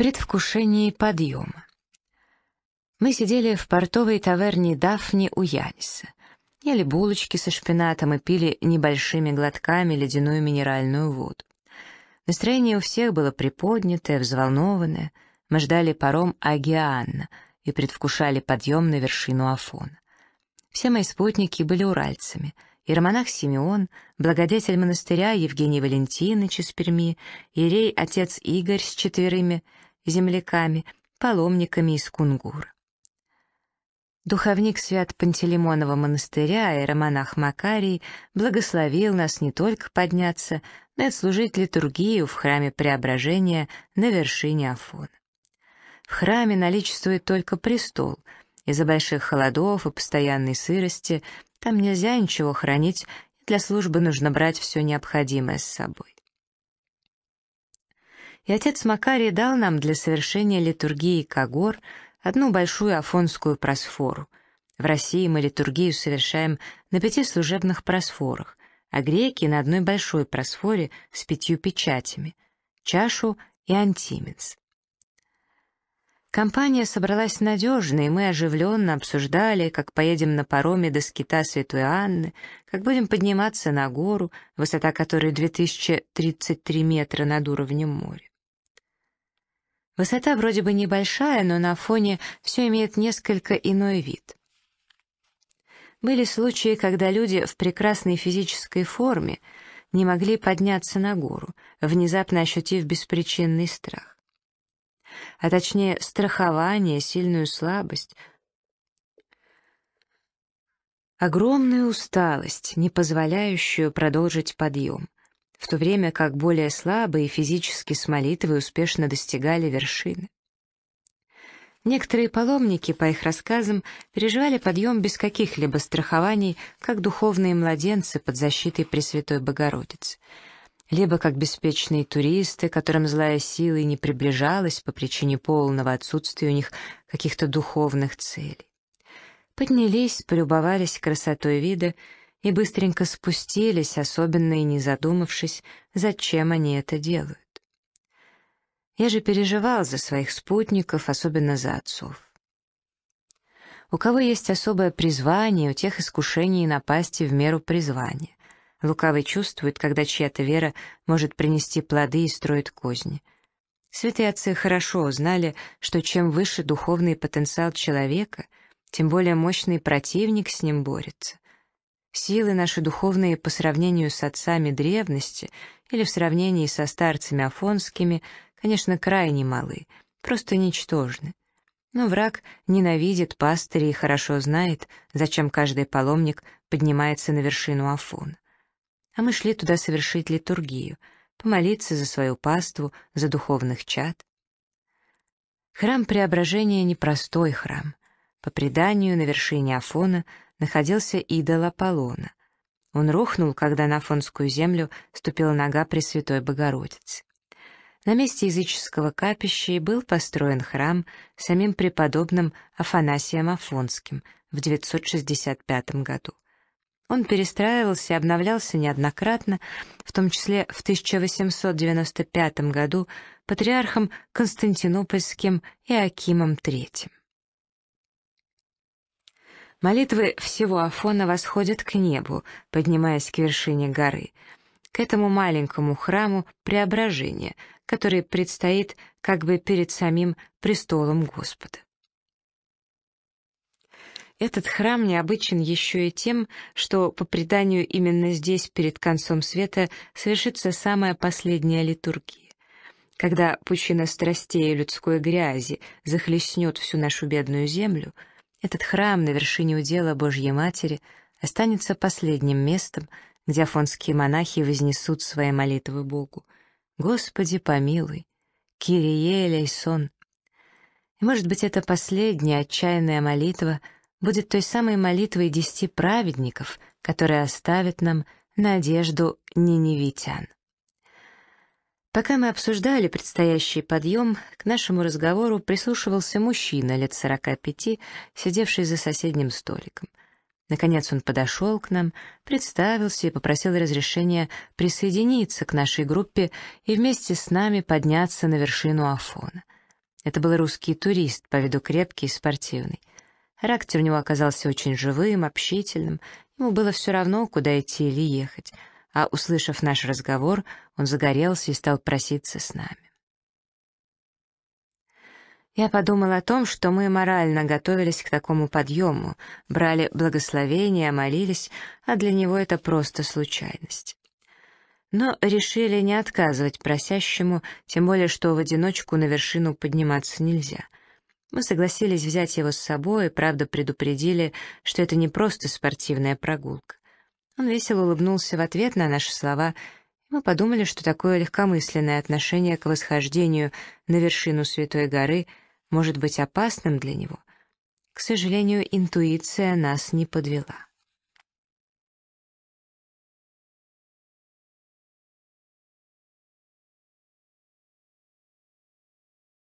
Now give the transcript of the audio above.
предвкушении подъема. Мы сидели в портовой таверне Дафни у Яниса. Ели булочки со шпинатом и пили небольшими глотками ледяную минеральную воду. Настроение у всех было приподнятое, взволнованное. Мы ждали паром Агианна и предвкушали подъем на вершину Афона. Все мои спутники были уральцами. Ермонах Симеон, благодетель монастыря Евгений Валентинович из Перми, Ирей отец Игорь с четверыми — земляками, паломниками из Кунгура. Духовник свят Пантелеймонова монастыря, иеромонах Макарий, благословил нас не только подняться, но и служить литургию в храме Преображения на вершине Афона. В храме наличествует только престол. Из-за больших холодов и постоянной сырости там нельзя ничего хранить, и для службы нужно брать все необходимое с собой и отец Макарий дал нам для совершения литургии Кагор одну большую афонскую просфору. В России мы литургию совершаем на пяти служебных просфорах, а греки на одной большой просфоре с пятью печатями, чашу и антименс. Компания собралась надежно, и мы оживленно обсуждали, как поедем на пароме до скита Святой Анны, как будем подниматься на гору, высота которой 2033 метра над уровнем моря. Высота вроде бы небольшая, но на фоне все имеет несколько иной вид. Были случаи, когда люди в прекрасной физической форме не могли подняться на гору, внезапно ощутив беспричинный страх. А точнее, страхование, сильную слабость, огромную усталость, не позволяющую продолжить подъем в то время как более слабые физически с молитвой успешно достигали вершины. Некоторые паломники, по их рассказам, переживали подъем без каких-либо страхований, как духовные младенцы под защитой Пресвятой Богородицы, либо как беспечные туристы, которым злая сила и не приближалась по причине полного отсутствия у них каких-то духовных целей. Поднялись, полюбовались красотой вида — и быстренько спустились, особенно и не задумавшись, зачем они это делают. Я же переживал за своих спутников, особенно за отцов. У кого есть особое призвание, у тех искушений напасти в меру призвания. Лукавый чувствует, когда чья-то вера может принести плоды и строит козни. Святые отцы хорошо знали, что чем выше духовный потенциал человека, тем более мощный противник с ним борется. Силы наши духовные по сравнению с отцами древности или в сравнении со старцами афонскими, конечно, крайне малы, просто ничтожны. Но враг ненавидит пастырей и хорошо знает, зачем каждый паломник поднимается на вершину Афон. А мы шли туда совершить литургию, помолиться за свою паству, за духовных чад. Храм Преображения — непростой храм. По преданию, на вершине Афона — находился идол Аполлона. Он рухнул, когда на фонскую землю ступила нога Пресвятой Богородицы. На месте языческого капища и был построен храм самим преподобным Афанасием Афонским в 965 году. Он перестраивался и обновлялся неоднократно, в том числе в 1895 году патриархом Константинопольским и Акимом третьим. Молитвы всего Афона восходят к небу, поднимаясь к вершине горы, к этому маленькому храму преображения, который предстоит как бы перед самим престолом Господа. Этот храм необычен еще и тем, что, по преданию, именно здесь перед концом света совершится самая последняя литургия. Когда пучина страстей и людской грязи захлестнет всю нашу бедную землю — этот храм на вершине удела Божьей Матери останется последним местом, где афонские монахи вознесут свои молитвы Богу. «Господи, помилуй! Кирие Сон. И, может быть, эта последняя отчаянная молитва будет той самой молитвой десяти праведников, которая оставит нам надежду неневитян. Пока мы обсуждали предстоящий подъем, к нашему разговору прислушивался мужчина лет сорока пяти, сидевший за соседним столиком. Наконец он подошел к нам, представился и попросил разрешения присоединиться к нашей группе и вместе с нами подняться на вершину Афона. Это был русский турист, по виду крепкий и спортивный. Характер у него оказался очень живым, общительным, ему было все равно, куда идти или ехать — а, услышав наш разговор, он загорелся и стал проситься с нами. Я подумал о том, что мы морально готовились к такому подъему, брали благословения, молились, а для него это просто случайность. Но решили не отказывать просящему, тем более что в одиночку на вершину подниматься нельзя. Мы согласились взять его с собой и, правда, предупредили, что это не просто спортивная прогулка. Он весело улыбнулся в ответ на наши слова, и мы подумали, что такое легкомысленное отношение к восхождению на вершину Святой горы может быть опасным для него. К сожалению, интуиция нас не подвела.